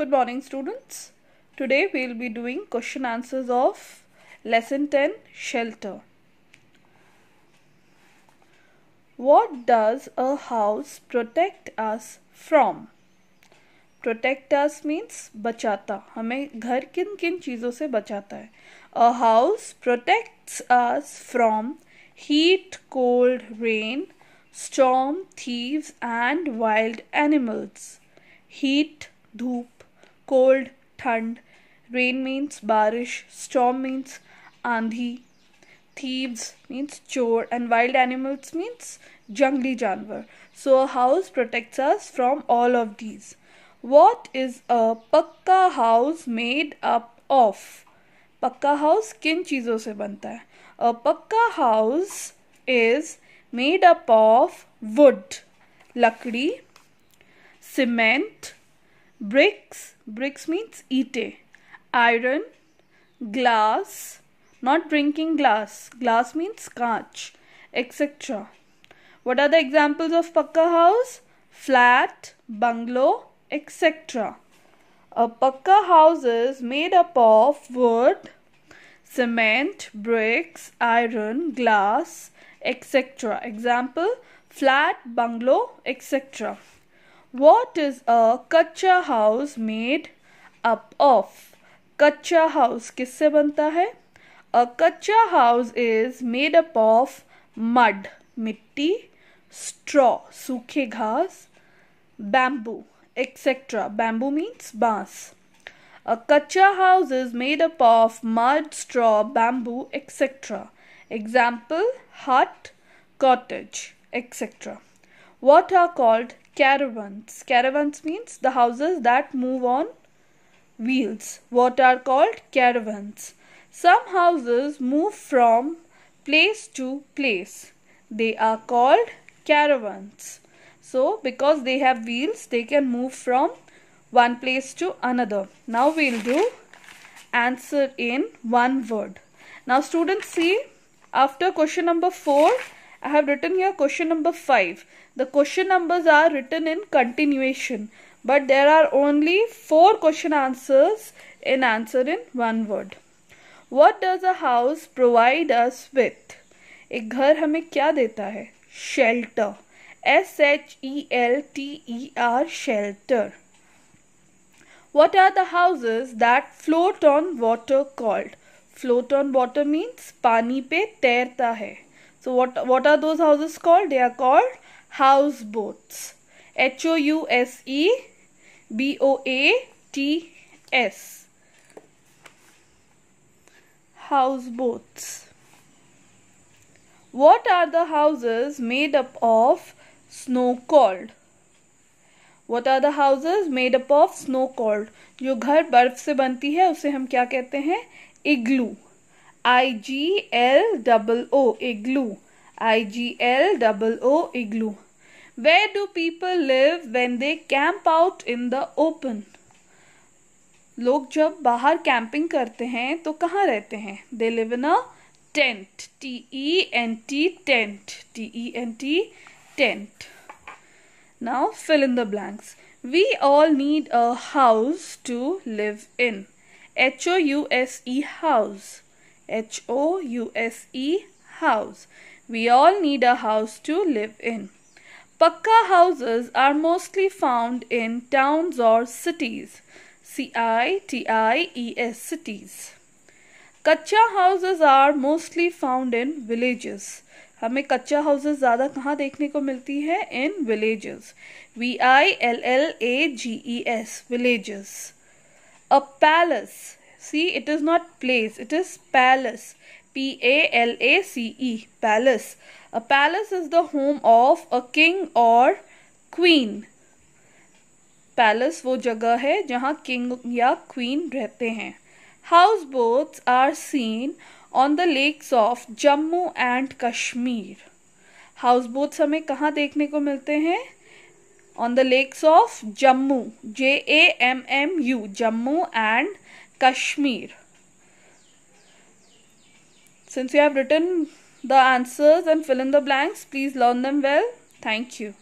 Good morning students. Today we will be doing question answers of lesson 10 shelter. What does a house protect us from? Protect us means bachata. Hame ghar kin kin cheezo se bachata hai. A house protects us from heat, cold, rain, storm, thieves and wild animals. Heat, dhoop, cold, thund, rain means barish, storm means andhi, thieves means chore, and wild animals means jungly janwar. So a house protects us from all of these. What is a pakka house made up of? Pakka house किन चीज़ों से बनता है A pakka house is made up of wood, लकड़ी, cement, bricks bricks means ite iron glass not drinking glass glass means kaanch etc what are the examples of pakka house flat bungalow etc a pakka house is made up of wood cement bricks iron glass etc example flat bungalow etc what is a kacha house made up of? Kacha house banta hai. A kacha house is made up of mud, mitti, straw, सूखे घास bamboo, etc. Bamboo means bas. A kacha house is made up of mud, straw, bamboo, etc. Example, hut, cottage, etc what are called caravans. Caravans means the houses that move on wheels. What are called caravans. Some houses move from place to place. They are called caravans. So, because they have wheels, they can move from one place to another. Now, we'll do answer in one word. Now, students, see after question number 4 I have written here question number 5. The question numbers are written in continuation, but there are only 4 question answers in answer in one word. What does a house provide us with? एक घर हमें क्या देता है shelter S H E L T E R shelter What are the houses that float on water called? Float on water means पानी पे तैरता है So what what are those houses called? They are called house boats H O U S E B O A T S. house boats What are the houses made up of snow called? What are the houses made up of snow called? जो घर बर्फ से बनती है उसे हम क्या कहते हैं इग्लू IGLOO igloo. IGLOO igloo. Where do people live when they camp out in the open? लोग जब बाहर कैंपिंग करते हैं तो कहाँ रहते हैं they live in a tent T E N T tent T E N T tent now fill in the blanks we all need a house to live in H O U S E house H O U S E house. We all need a house to live in. Pakka houses are mostly found in towns or cities. C I T I E S cities. Kacha houses are mostly found in villages. हमें कच्चा houses ज़्यादा कहाँ देखने को मिलती है in villages V I L L A G E S villages a palace See, it is not place, it is palace. P A L A C E, palace. A palace is the home of a king or queen. Palace वो जगह है जहाँ king या queen रहते हैं house boats are seen on the lakes of Jammu and Kashmir house boats हमें कहाँ देखने को मिलते हैं on the lakes of Jammu J A M M U Jammu and Kashmir. Since you have written the answers and fill in the blanks, please learn them well. Thank you.